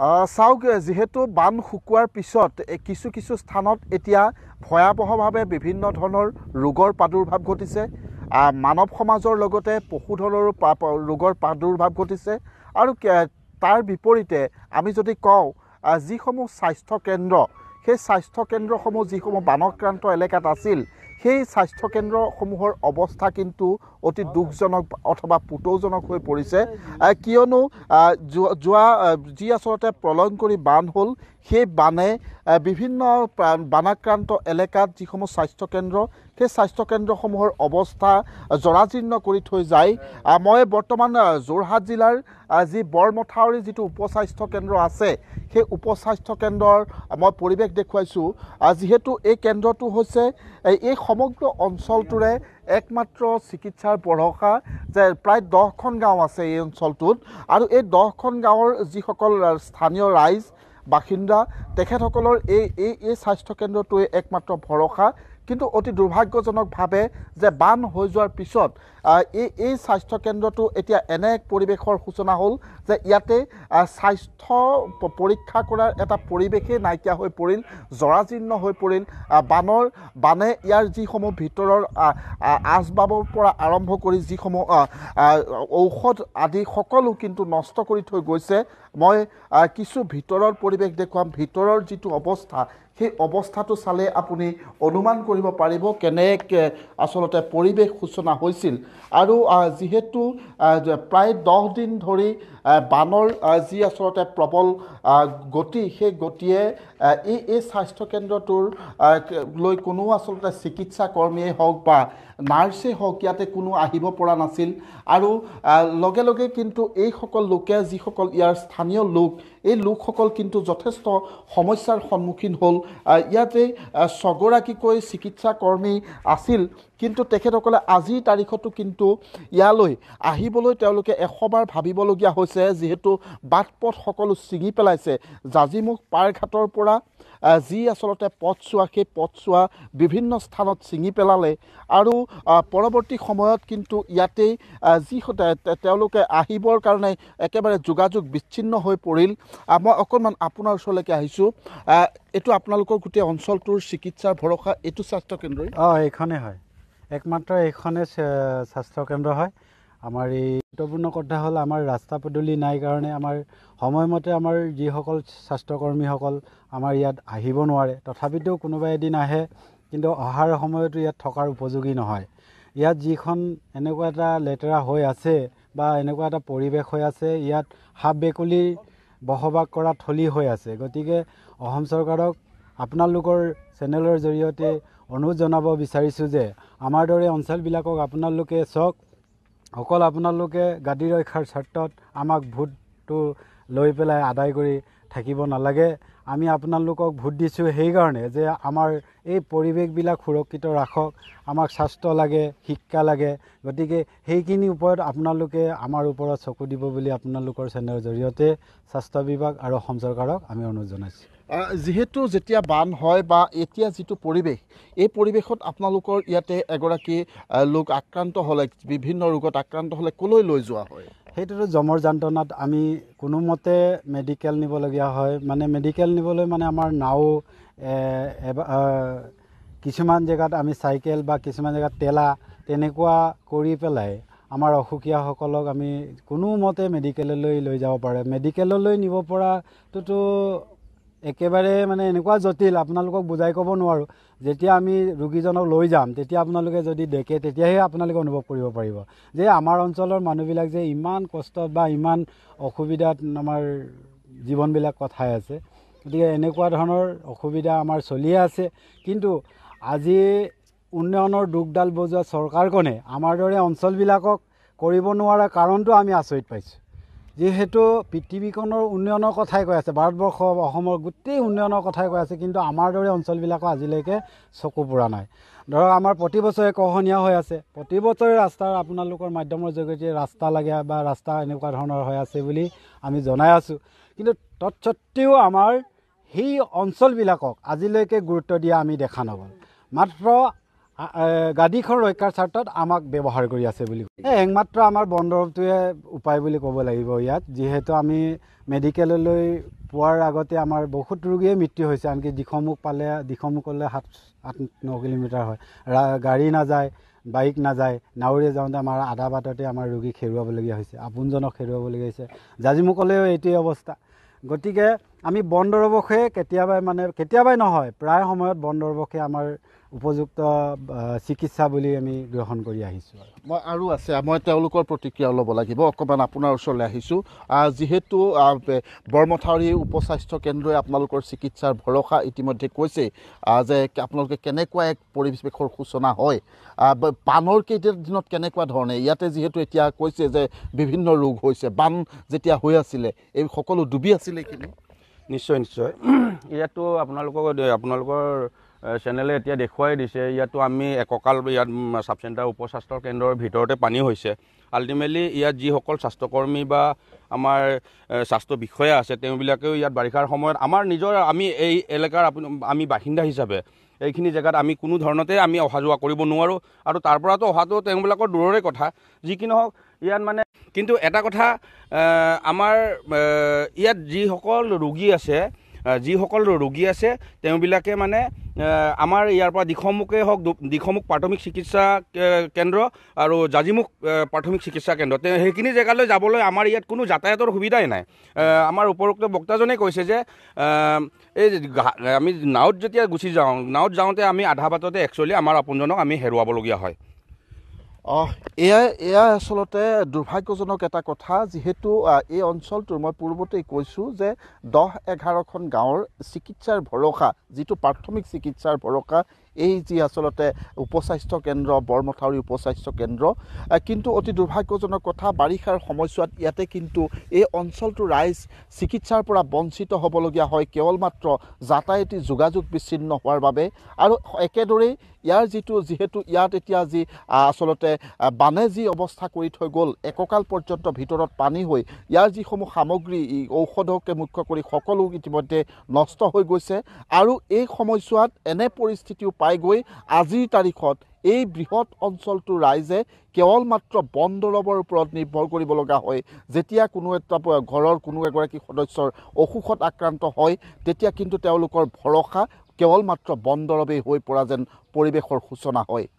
চাওক যিহেতু বান শুকোৱাৰ পিছত কিছু কিছু স্থানত এতিয়া ভয়াৱহভাৱে বিভিন্ন ধৰণৰ ৰোগৰ প্ৰাদুৰ্ভাৱ ঘটিছে মানৱ সমাজৰ লগতে পশুধনৰো ৰোগৰ প্ৰাদুৰ্ভাৱ ঘটিছে আৰু তাৰ বিপৰীতে আমি যদি কওঁ যিসমূহ স্বাস্থ্যকেন্দ্ৰ সেই স্বাস্থ্যকেন্দ্ৰসমূহ যিসমূহ বানক্ৰান্ত এলেকাত আছিল সেই স্বাস্থ্যকেন্দ্ৰসমূহৰ অৱস্থা কিন্তু অতি দুখজনক অথবা পুতৌজনক হৈ পৰিছে কিয়নো যোৱা যি আচলতে প্ৰলং কৰি বান্ধ হ'ল সেই বানে বিভিন্ন বানাক্ৰান্ত এলেকাত যিসমূহ স্বাস্থ্যকেন্দ্ৰ সেই স্বাস্থ্যকেন্দ্ৰসমূহৰ অৱস্থা জৰাজীৰ্ণ কৰি থৈ যায় মই বৰ্তমান যোৰহাট জিলাৰ যি বৰমথাউৰিৰ যিটো উপস্বাস্থ্যকেন্দ্ৰ আছে সেই উপস্বাস্থ্যকেন্দ্ৰৰ মই পৰিৱেশ দেখুৱাইছোঁ যিহেতু এই কেন্দ্ৰটো হৈছে এই সমগ্ৰ অঞ্চলটোৰে একমাত্ৰ চিকিৎসাৰ ভৰসা যে প্ৰায় দহখন গাঁও আছে এই অঞ্চলটোত আৰু এই দহখন গাঁৱৰ যিসকল স্থানীয় ৰাইজ বাসিন্দা তেখেতসকলৰ এই এই এই স্বাস্থ্যকেন্দ্ৰটোৱে একমাত্ৰ ভৰসা কিন্তু অতি দুৰ্ভাগ্যজনকভাৱে যে বান হৈ যোৱাৰ পিছত এই এই স্বাস্থ্যকেন্দ্ৰটো এতিয়া এনে এক পৰিৱেশৰ সূচনা হ'ল যে ইয়াতে স্বাস্থ্য পৰীক্ষা কৰাৰ এটা পৰিৱেশেই নাইকিয়া হৈ পৰিল জৰাজীৰ্ণ হৈ পৰিল বানৰ বানে ইয়াৰ যিসমূহ ভিতৰৰ আচবাবৰ পৰা আৰম্ভ কৰি যিসমূহ ঔষধ আদি সকলো কিন্তু নষ্ট কৰি থৈ গৈছে মই কিছু ভিতৰৰ পৰিৱেশ দেখুৱাম ভিতৰৰ যিটো অৱস্থা সেই অৱস্থাটো চালে আপুনি অনুমান কৰিব পাৰিব কেনেকৈ আচলতে পৰিৱেশ সূচনা হৈছিল আৰু যিহেতু প্ৰায় দহদিন ধৰি বানৰ যি আচলতে প্ৰবল গতি সেই গতিয়ে এই এই স্বাস্থ্যকেন্দ্ৰটোৰ লৈ কোনো আচলতে চিকিৎসা কৰ্মীয়ে হওক বা নাৰ্ছেই হওক ইয়াতে কোনো আহিব পৰা নাছিল আৰু লগে লগে কিন্তু এইসকল লোকে যিসকল ইয়াৰ স্থানীয় লোক এই লোকসকল কিন্তু যথেষ্ট সমস্যাৰ সন্মুখীন হ'ল ইয়াতে ছগৰাকীকৈ চিকিৎসা আছিল কিন্তু তেখেতসকলে আজিৰ তাৰিখতো কিন্তু ইয়ালৈ আহিবলৈ তেওঁলোকে এশবাৰ ভাবিবলগীয়া হৈছে যিহেতু বাট পথ সকলো ছিঙি পেলাইছে জাজিমুখ পাৰঘাটৰ পৰা যি আচলতে পথচোৱা সেই পথ চোৱা বিভিন্ন স্থানত ছিঙি পেলালে আৰু পৰৱৰ্তী সময়ত কিন্তু ইয়াতেই যি তেওঁলোকে আহিবৰ কাৰণে একেবাৰে যোগাযোগ বিচ্ছিন্ন হৈ পৰিল মই অকণমান আপোনাৰ ওচৰলৈকে আহিছোঁ এইটো আপোনালোকৰ গোটেই অঞ্চলটোৰ চিকিৎসাৰ ভৰসা এইটো স্বাস্থ্যকেন্দ্ৰই অঁ এইখনেই হয় একমাত্ৰ এইখনে স্বাস্থ্যকেন্দ্ৰ হয় আমাৰ এই গুৰুত্বপূৰ্ণ কথা হ'ল আমাৰ ৰাস্তা পদূলি নাই কাৰণে আমাৰ সময়মতে আমাৰ যিসকল স্বাস্থ্যকৰ্মীসকল আমাৰ ইয়াত আহিব নোৱাৰে তথাপিতো কোনোবা এদিন আহে কিন্তু অহাৰ সময়তো ইয়াত থকাৰ উপযোগী নহয় ইয়াত যিখন এনেকুৱা এটা লেতেৰা হৈ আছে বা এনেকুৱা এটা পৰিৱেশ হৈ আছে ইয়াত সাপ বেকুলিৰ বসবাস কৰা থলী হৈ আছে গতিকে অসম চৰকাৰক আপোনালোকৰ চেনেলৰ জৰিয়তে অনুৰোধ জনাব বিচাৰিছোঁ যে আমাৰ দৰে অঞ্চলবিলাকক আপোনালোকে চাওক অকল আপোনালোকে গাদী ৰক্ষাৰ স্বাৰ্থত আমাক ভোটটো লৈ পেলাই আদায় কৰি থাকিব নালাগে আমি আপোনালোকক ভোট দিছোঁ সেইকাৰণে যে আমাৰ এই পৰিৱেশবিলাক সুৰক্ষিত ৰাখক আমাক স্বাস্থ্য লাগে শিক্ষা লাগে গতিকে সেইখিনি ওপৰত আপোনালোকে আমাৰ ওপৰত চকু দিব বুলি আপোনালোকৰ চেনেলৰ জৰিয়তে স্বাস্থ্য বিভাগ আৰু অসম চৰকাৰক আমি অনুৰোধ জনাইছোঁ যিহেতু যেতিয়া বান হয় বা এতিয়া যিটো পৰিৱেশ এই পৰিৱেশত আপোনালোকৰ ইয়াতে এগৰাকী লোক আক্ৰান্ত হ'লে বিভিন্ন ৰোগত আক্ৰান্ত হ'লে ক'লৈ লৈ যোৱা হয় সেইটোতো জমৰ যন্ত্ৰণাত আমি কোনোমতে মেডিকেল নিবলগীয়া হয় মানে মেডিকেল নিবলৈ মানে আমাৰ নাও কিছুমান জেগাত আমি চাইকেল বা কিছুমান জেগাত তেলা তেনেকুৱা কৰি পেলাই আমাৰ অসুখীয়াসকলক আমি কোনোমতে মেডিকেললৈ লৈ যাব পাৰে মেডিকেললৈ নিব পৰাটোতো একেবাৰে মানে এনেকুৱা জটিল আপোনালোকক বুজাই ক'ব নোৱাৰোঁ যেতিয়া আমি ৰোগীজনক লৈ যাম তেতিয়া আপোনালোকে যদি দেখে তেতিয়াহে আপোনালোকে অনুভৱ কৰিব পাৰিব যে আমাৰ অঞ্চলৰ মানুহবিলাক যে ইমান কষ্টত বা ইমান অসুবিধাত আমাৰ জীৱনবিলাক কথাই আছে গতিকে এনেকুৱা ধৰণৰ অসুবিধা আমাৰ চলিয়ে আছে কিন্তু আজি উন্নয়নৰ দুখডাল বজোৱা চৰকাৰখনে আমাৰ দৰে অঞ্চলবিলাকক কৰিব নোৱাৰা কাৰণটো আমি আচৰিত পাইছোঁ যিহেতু পৃথিৱীখনৰ উন্নয়নৰ কথাই কৈ আছে ভাৰতবৰ্ষ অসমৰ গোটেই উন্নয়নৰ কথাই কৈ আছে কিন্তু আমাৰ দৰে অঞ্চলবিলাকো আজিলৈকে চকু পৰা নাই ধৰক আমাৰ প্ৰতিবছৰে কহনীয়া হৈ আছে প্ৰতিবছৰে ৰাস্তাৰ আপোনালোকৰ মাধ্যমৰ জৰিয়তে ৰাস্তা লাগে বা ৰাস্তা এনেকুৱা ধৰণৰ হৈ আছে বুলি আমি জনাই আছোঁ কিন্তু তৎসত্বেও আমাৰ সেই অঞ্চলবিলাকক আজিলৈকে গুৰুত্ব দিয়া আমি দেখা নগ'ল মাত্ৰ গাদীখন ৰক্ষাৰ স্বাৰ্থত আমাক ব্যৱহাৰ কৰি আছে বুলি কয় এই একমাত্ৰ আমাৰ বন দৰৱটোৱে উপায় বুলি ক'ব লাগিব ইয়াত যিহেতু আমি মেডিকেললৈ পোৱাৰ আগতে আমাৰ বহুত ৰোগীয়ে মৃত্যু হৈছে আনকি দিশমুখ পালে দিশমুখলৈ সাত সাত ন কিলোমিটাৰ হয় গাড়ী নাযায় বাইক নাযায় নাৱৰীয়ে যাওঁতে আমাৰ আধা বাটতে আমাৰ ৰোগীক হেৰুৱাবলগীয়া হৈছে আপোনজনক হেৰুৱাবলগীয়া হৈছে জাজিমুকলৈও এইটোৱেই অৱস্থা গতিকে আমি বন দৰৱকহে কেতিয়াবাই মানে কেতিয়াবাই নহয় প্ৰায় সময়ত বন দৰৱকহে আমাৰ উপযুক্ত চিকিৎসা বুলি আমি গ্ৰহণ কৰি আহিছোঁ মই আৰু আছে মই তেওঁলোকৰ প্ৰতিক্ৰিয়া ল'ব লাগিব অকণমান আপোনাৰ ওচৰলৈ আহিছোঁ যিহেতু বৰমথাউৰি উপস্বাস্থ্য কেন্দ্ৰই আপোনালোকৰ চিকিৎসাৰ ভৰসা ইতিমধ্যে কৈছে যে আপোনালোকে কেনেকুৱা এক পৰিৱেশৰ সূচনা হয় বানৰ কেইটা দিনত কেনেকুৱা ধৰণে ইয়াতে যিহেতু এতিয়া কৈছে যে বিভিন্ন ৰোগ হৈছে বান যেতিয়া হৈ আছিলে এই সকলো ডুবি আছিলে কিন্তু নিশ্চয় নিশ্চয় ইয়াতো আপোনালোকৰ আপোনালোকৰ চেনেলে এতিয়া দেখুৱাই দিছে ইয়াতো আমি এককাল ইয়াত চাব চেণ্টাৰ উপস্বাস্থ্য কেন্দ্ৰৰ ভিতৰতে পানী হৈছে আল্টিমেটলি ইয়াত যিসকল স্বাস্থ্যকৰ্মী বা আমাৰ স্বাস্থ্য বিষয়া আছে তেওঁবিলাকেও ইয়াত বাৰিষাৰ সময়ত আমাৰ নিজৰ আমি এই এলেকাৰ আপুনি আমি বাসিন্দা হিচাপে এইখিনি জেগাত আমি কোনো ধৰণতে আমি অহা যোৱা কৰিব নোৱাৰোঁ আৰু তাৰ পৰাতো অহাটো তেওঁবিলাকৰ দূৰৰে কথা যি কি নহওক ইয়াত মানে কিন্তু এটা কথা আমাৰ ইয়াত যিসকল ৰোগী আছে যিসকল ৰোগী আছে তেওঁবিলাকে মানে আমাৰ ইয়াৰ পৰা দিশমুখে হওক দিশমুখ প্ৰাথমিক চিকিৎসা কেন্দ্ৰ আৰু জাজিমুখ প্ৰাথমিক চিকিৎসা কেন্দ্ৰ তেওঁ সেইখিনি জেগালৈ যাবলৈ আমাৰ ইয়াত কোনো যাতায়াতৰ সুবিধাই নাই আমাৰ উপৰোক্ত বক্তাজনে কৈছে যে এই আমি নাৱত যেতিয়া গুচি যাওঁ নাৱত যাওঁতে আমি আধা বাটতে একচুৱেলি আমাৰ আপোনজনক আমি হেৰুৱাবলগীয়া হয় অঁ এয়াই এয়াই আচলতে দুৰ্ভাগ্যজনক এটা কথা যিহেতু এই অঞ্চলটোৰ মই পূৰ্বতেই কৈছোঁ যে দহ এঘাৰখন গাঁৱৰ চিকিৎসাৰ ভৰসা যিটো প্ৰাথমিক চিকিৎসাৰ ভৰসা এই যি আচলতে উপস্বাস্থ্য কেন্দ্ৰ বৰমথাউৰী উপস্বাস্থ্য কেন্দ্ৰ কিন্তু অতি দুৰ্ভাগ্যজনক কথা বাৰিষাৰ সময়ছোৱাত ইয়াতে কিন্তু এই অঞ্চলটোৰ ৰাইজ চিকিৎসাৰ পৰা বঞ্চিত হ'বলগীয়া হয় কেৱল মাত্ৰ যাতায়তী যোগাযোগ বিচ্ছিন্ন হোৱাৰ বাবে আৰু একেদৰেই ইয়াৰ যিটো যিহেতু ইয়াত এতিয়া যি আচলতে বানে যি অৱস্থা কৰি থৈ গ'ল একঁকাল পৰ্যন্ত ভিতৰত পানী হৈ ইয়াৰ যিসমূহ সামগ্ৰী ঔষধকে মুখ্য কৰি সকলো ইতিমধ্যে নষ্ট হৈ গৈছে আৰু এই সময়ছোৱাত এনে পৰিস্থিতিও পাই গৈ আজিৰ তাৰিখত এই বৃহৎ অঞ্চলটোৰ ৰাইজে কেৱল মাত্ৰ বন দৰৱৰ ওপৰত নিৰ্ভৰ কৰিব লগা হয় যেতিয়া কোনো এটা ঘৰৰ কোনো এগৰাকী সদস্যৰ অসুখত আক্ৰান্ত হয় তেতিয়া কিন্তু তেওঁলোকৰ ভৰসা কেৱল মাত্ৰ বন দৰৱেই হৈ পৰা যেন পৰিৱেশৰ সূচনা হয়